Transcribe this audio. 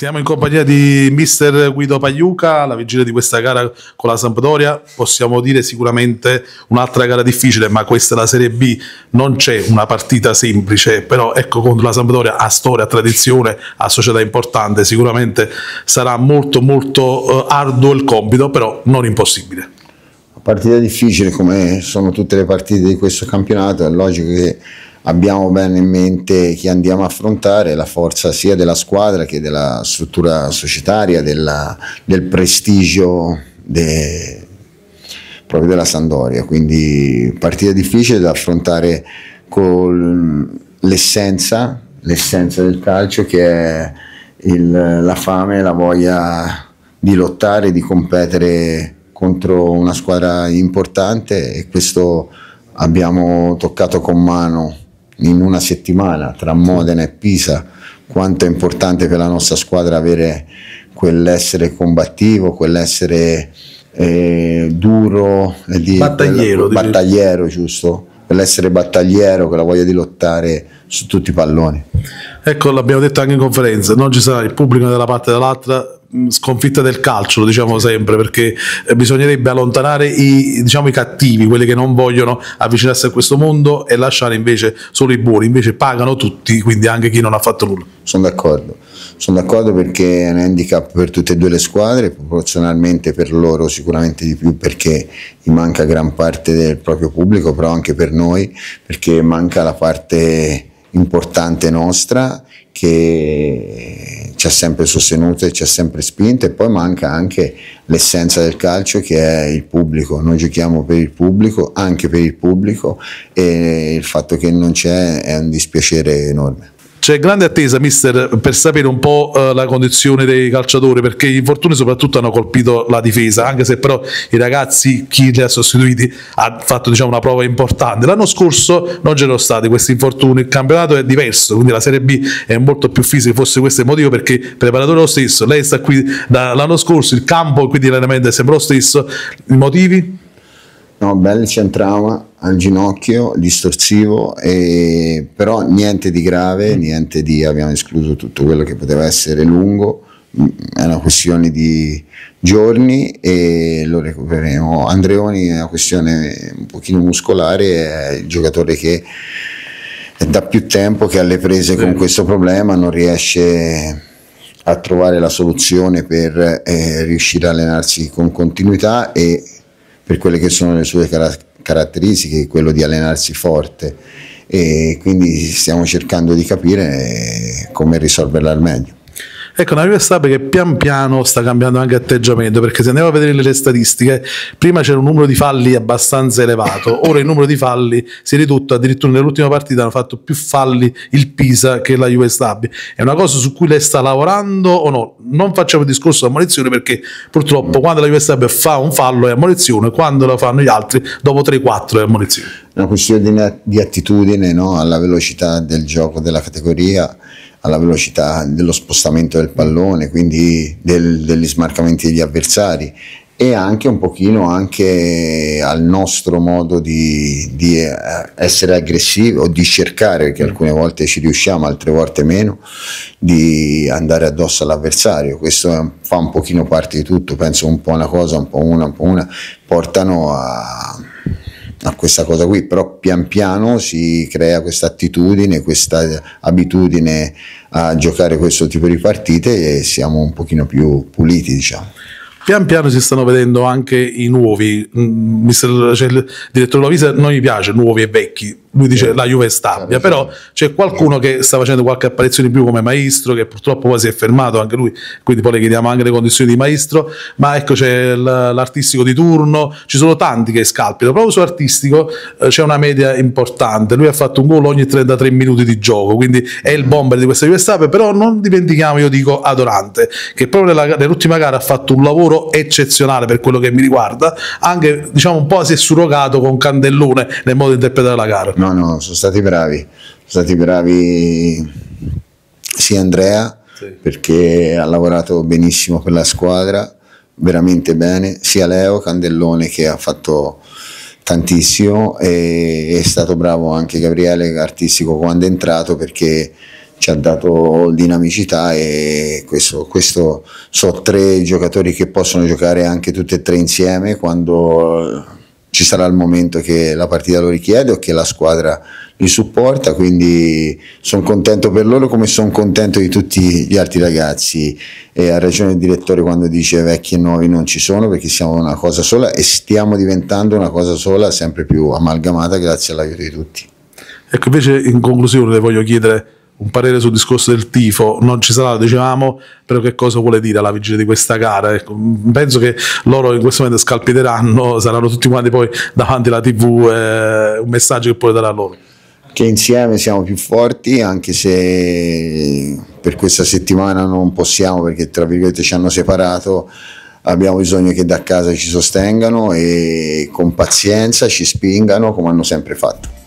Siamo in compagnia di mister Guido Pagliuca alla vigilia di questa gara con la Sampdoria. Possiamo dire sicuramente un'altra gara difficile, ma questa è la Serie B, non c'è una partita semplice, però ecco contro la Sampdoria ha storia, ha tradizione, ha società importante, sicuramente sarà molto molto eh, arduo il compito, però non impossibile. Una partita difficile come sono tutte le partite di questo campionato, è logico che abbiamo bene in mente chi andiamo a affrontare, la forza sia della squadra che della struttura societaria, della, del prestigio de, proprio della Sandoria. Quindi partita difficile da affrontare con l'essenza, l'essenza del calcio che è il, la fame, la voglia di lottare, di competere contro una squadra importante e questo abbiamo toccato con mano in una settimana tra Modena e Pisa, quanto è importante per la nostra squadra avere quell'essere combattivo, quell'essere eh, duro, eh, di, battagliero, quella, battagliero giusto? Quell'essere battagliero, quella voglia di lottare su tutti i palloni. Ecco, l'abbiamo detto anche in conferenza, non ci sarà il pubblico da una parte e dall'altra, Mm, sconfitta del calcio, lo diciamo sempre, perché eh, bisognerebbe allontanare i, diciamo, i cattivi, quelli che non vogliono avvicinarsi a questo mondo e lasciare invece solo i buoni, invece pagano tutti, quindi anche chi non ha fatto nulla. Sono d'accordo, sono d'accordo perché è un handicap per tutte e due le squadre, proporzionalmente per loro sicuramente di più perché gli manca gran parte del proprio pubblico, però anche per noi perché manca la parte importante nostra che ci ha sempre sostenuto e ci ha sempre spinto e poi manca anche l'essenza del calcio che è il pubblico, noi giochiamo per il pubblico, anche per il pubblico e il fatto che non c'è è un dispiacere enorme c'è grande attesa, mister, per sapere un po' eh, la condizione dei calciatori, perché gli infortuni soprattutto hanno colpito la difesa, anche se però i ragazzi, chi li ha sostituiti, ha fatto diciamo, una prova importante. L'anno scorso non c'erano stati questi infortuni, il campionato è diverso, quindi la Serie B è molto più fisica, forse questo è il motivo perché il preparatore è lo stesso, lei sta qui dall'anno scorso, il campo quindi l'allenamento è sempre lo stesso, i motivi? No, belli c'entrava al ginocchio distorsivo, e, però niente di grave, mm. niente di, abbiamo escluso tutto quello che poteva essere lungo, mm, è una questione di giorni e lo recupereremo. Andreoni è una questione un pochino muscolare, è il giocatore che è da più tempo che alle prese con questo problema non riesce a trovare la soluzione per eh, riuscire a allenarsi con continuità e per quelle che sono le sue caratteristiche caratteristiche, quello di allenarsi forte e quindi stiamo cercando di capire eh, come risolverla al meglio. Ecco, una Stab che pian piano sta cambiando anche atteggiamento, perché se andiamo a vedere le statistiche, prima c'era un numero di falli abbastanza elevato, ora il numero di falli si è ridotto, addirittura nell'ultima partita hanno fatto più falli il Pisa che la US È una cosa su cui lei sta lavorando o no? Non facciamo il discorso di ammonizione perché purtroppo quando la US fa un fallo è ammonizione, quando lo fanno gli altri dopo 3-4 è ammonizione. Una questione di attitudine no? alla velocità del gioco della categoria alla velocità dello spostamento del pallone, quindi del, degli smarcamenti degli avversari e anche un pochino anche al nostro modo di, di eh, essere aggressivi o di cercare, perché alcune volte ci riusciamo, altre volte meno, di andare addosso all'avversario. Questo fa un pochino parte di tutto, penso un po' una cosa, un po' una, un po' una, portano a a questa cosa qui, però pian piano si crea questa attitudine, questa abitudine a giocare questo tipo di partite e siamo un pochino più puliti, diciamo. Pian piano si stanno vedendo anche i nuovi, mm, Mister, cioè, il direttore Lovisa non gli piace nuovi e vecchi, lui dice eh, la Juve è stabile, però c'è qualcuno che sta facendo qualche apparizione in più come maestro, che purtroppo poi si è fermato anche lui, quindi poi le chiediamo anche le condizioni di maestro, ma ecco c'è l'artistico di turno, ci sono tanti che scalpitano, proprio su artistico eh, c'è una media importante, lui ha fatto un gol ogni 33 minuti di gioco, quindi è il bomber di questa Juve stabile, però non dimentichiamo, io dico Adorante, che proprio nell'ultima gara ha fatto un lavoro eccezionale per quello che mi riguarda, anche diciamo un po' si è surrogato con Candellone nel modo di interpretare la gara. No, no, sono stati bravi, sono stati bravi sia Andrea sì. perché ha lavorato benissimo per la squadra, veramente bene, sia Leo Candellone che ha fatto tantissimo e è stato bravo anche Gabriele artistico quando è entrato perché ci ha dato dinamicità e questo, questo so tre giocatori che possono giocare anche tutti e tre insieme quando ci sarà il momento che la partita lo richiede o che la squadra li supporta, quindi sono contento per loro come sono contento di tutti gli altri ragazzi e ha ragione il direttore quando dice vecchi e nuovi non ci sono perché siamo una cosa sola e stiamo diventando una cosa sola sempre più amalgamata grazie all'aiuto di tutti. Ecco invece in conclusione le voglio chiedere un parere sul discorso del tifo non ci sarà, dicevamo, però che cosa vuole dire alla vigilia di questa gara? Ecco, penso che loro in questo momento scalpiteranno, saranno tutti quanti poi davanti alla tv, eh, un messaggio che poi darà loro. Che insieme siamo più forti, anche se per questa settimana non possiamo perché tra virgolette ci hanno separato, abbiamo bisogno che da casa ci sostengano e con pazienza ci spingano come hanno sempre fatto.